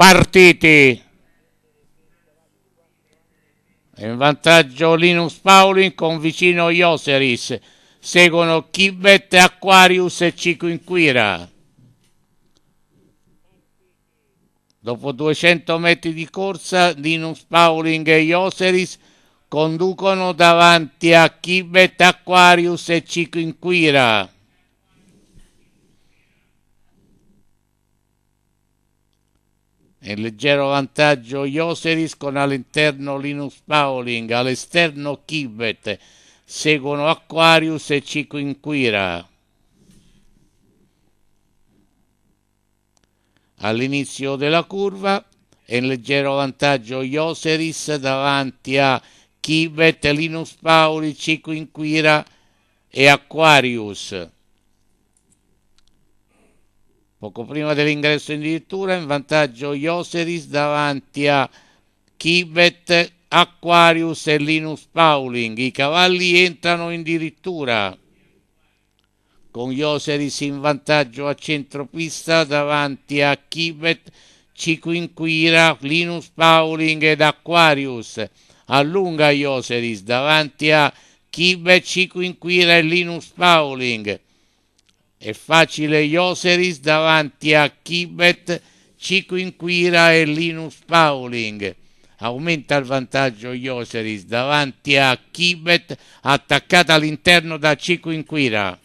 partiti. In vantaggio Linus Pauling con vicino Ioseris. Seguono Kibet, Aquarius e Ciquinquira. Dopo 200 metri di corsa, Linus Pauling e Ioseris conducono davanti a Kibet, Aquarius e Inquira. In leggero vantaggio Joseris con all'interno Linus Pauling, all'esterno Kibet, seguono Aquarius e Ciquinquira. All'inizio della curva è in leggero vantaggio Joseris davanti a Kibet, Linus Pauli, Ciquinquira e Aquarius. Poco prima dell'ingresso in addirittura in vantaggio Ioseris davanti a Kibet, Aquarius e Linus Pauling. I cavalli entrano in addirittura con Ioseris in vantaggio a centropista davanti a Kibet, Ciquinquira, Linus Pauling ed Aquarius. Allunga Ioseris davanti a Kibet, Ciquinquira e Linus Pauling. È facile Ioseris davanti a Kibet, Ciquinquira e Linus Pauling. Aumenta il vantaggio Ioseris davanti a Kibet, attaccata all'interno da Ciquinquira.